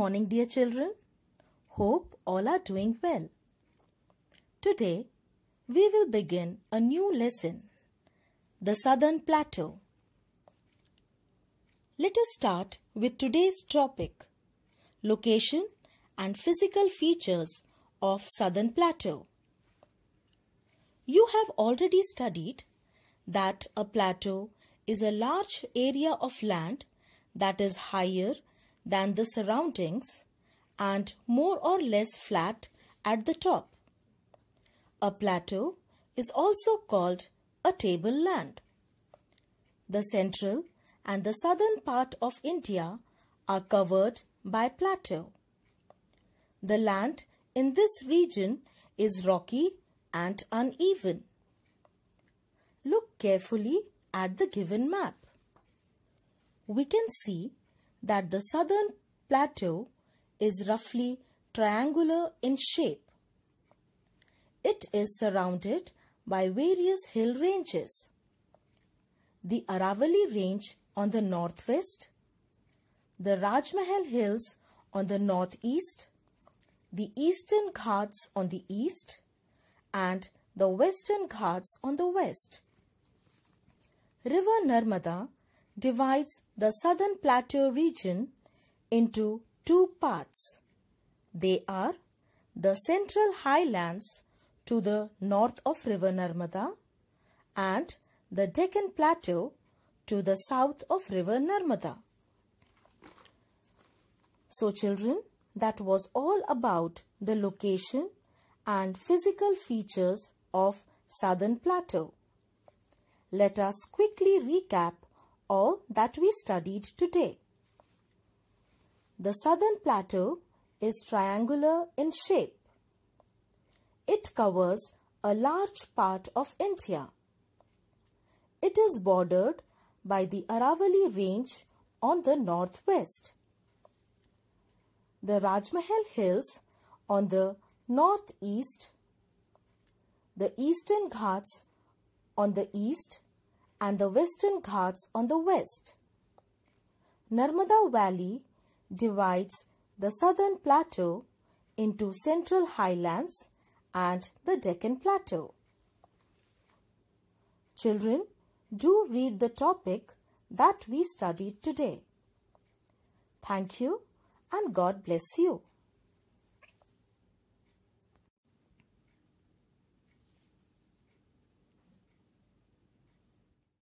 morning, dear children. Hope all are doing well. Today, we will begin a new lesson The Southern Plateau. Let us start with today's topic Location and Physical Features of Southern Plateau. You have already studied that a plateau is a large area of land that is higher than the surroundings and more or less flat at the top. A plateau is also called a tableland. The central and the southern part of India are covered by plateau. The land in this region is rocky and uneven. Look carefully at the given map. We can see that the southern plateau is roughly triangular in shape. It is surrounded by various hill ranges. The Aravalli Range on the northwest, the Rajmahal Hills on the northeast, the Eastern Ghats on the east, and the Western Ghats on the west. River Narmada divides the Southern Plateau region into two parts. They are the Central Highlands to the north of River Narmada and the Deccan Plateau to the south of River Narmada. So children, that was all about the location and physical features of Southern Plateau. Let us quickly recap all that we studied today. The southern plateau is triangular in shape. It covers a large part of India. It is bordered by the Aravalli range on the northwest. The Rajmahal Hills on the northeast, the Eastern Ghats on the east, and the Western Ghats on the west. Narmada Valley divides the southern plateau into central highlands and the Deccan Plateau. Children, do read the topic that we studied today. Thank you and God bless you.